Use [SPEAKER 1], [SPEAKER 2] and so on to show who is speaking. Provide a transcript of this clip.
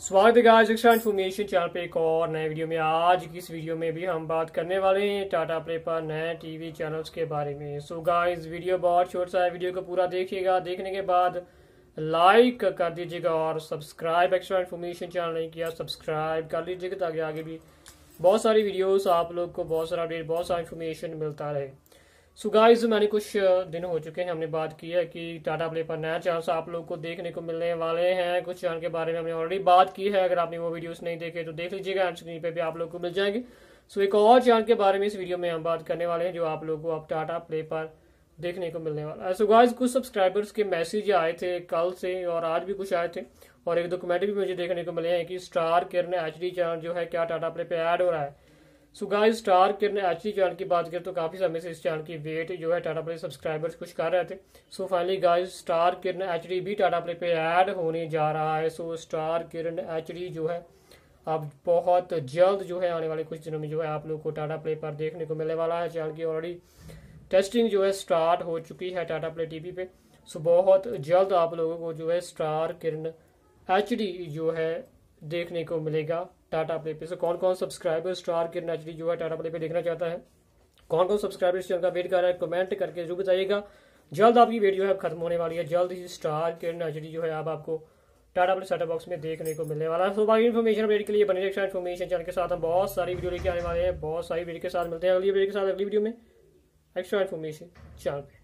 [SPEAKER 1] स्वागत है guys extra information channel पे एक और नए वीडियो में आज की इस वीडियो में भी हम बात करने वाले हैं टाटा प्ले पर नए टीवी चैनल्स के बारे में सो so गाइस वीडियो बहुत छोटा सा है वीडियो को पूरा देखिएगा देखने के बाद लाइक कर दीजिएगा और सब्सक्राइब एक्स्ट्रा इन्फॉर्मेशन चैनल नहीं किया सब्सक्राइब कर लीजिएगा ताकि आगे भी बहुत सारी वीडियोज आप लोग को बहुत सारा अपडेट बहुत सारा इन्फॉर्मेशन मिलता रहे सो मैंने कुछ दिन हो चुके हैं हमने बात की है कि टाटा प्ले पर नया चांस आप लोग को देखने को मिलने वाले हैं कुछ चैनल के बारे में हमने ऑलरेडी बात की है अगर आपने वो वीडियोस नहीं देखे तो देख लीजिएगा एंड स्क्रीन पे भी आप लोग को मिल जाएंगे सो so एक और चैनल के बारे में इस वीडियो में हम बात करने वाले हैं जो आप लोग को अब टाटा प्ले पर देखने को मिलने वाला है सो कुछ सब्सक्राइबर्स के मैसेज आए थे कल से और आज भी कुछ आए थे और एक दो कमेंट भी मुझे देखने को मिले हैं कि स्टार किरण एच चैनल जो है क्या टाटा प्ले पर ऐड हो रहा है so guys Star Kiran H D channel की बात करें तो काफ़ी समय से इस चैनल की वेट जो है टाटा प्ले सब्सक्राइबर्स कुछ कर रहे थे so finally guys Star Kiran H D भी टाटा प्ले पे ऐड होने जा रहा है so Star Kiran H D जो है अब बहुत जल्द जो है आने वाले कुछ दिनों में जो है आप लोग को टाटा प्ले पर देखने को मिलने वाला है चैनल की ऑलरेडी टेस्टिंग जो है स्टार्ट हो चुकी है टाटा प्ले टीवी पे सो बहुत जल्द आप लोगों को जो है स्टार किरण एच जो है देखने को मिलेगा टाटा प्ले पे सो कौन कौन सब्सक्राइबर स्टार किरण एच जो है टाटा प्ले पे देखना चाहता है कौन कौन सब्सक्राइबर चैनल का वेट कर रहा है कमेंट करके जरूर बताइएगा जल्द आपकी वीडियो है खत्म होने वाली है जल्द ही स्टार किरण एच जो है आप आपको टाटा प्ले सेटअप बॉक्स में देखने को मिलने वाला है सो बाकी इन्फॉर्मेशन अपडेट के लिए बने रक्षा इन्फॉर्मेशन चैनल के साथ हम बहुत सारी वीडियो लेके आने वाले हैं बहुत सारी वीडियो के साथ मिलते हैं अगली वीडियो के साथ अगली वीडियो में एक्स्ट्रा इन्फॉर्मेशन चैनल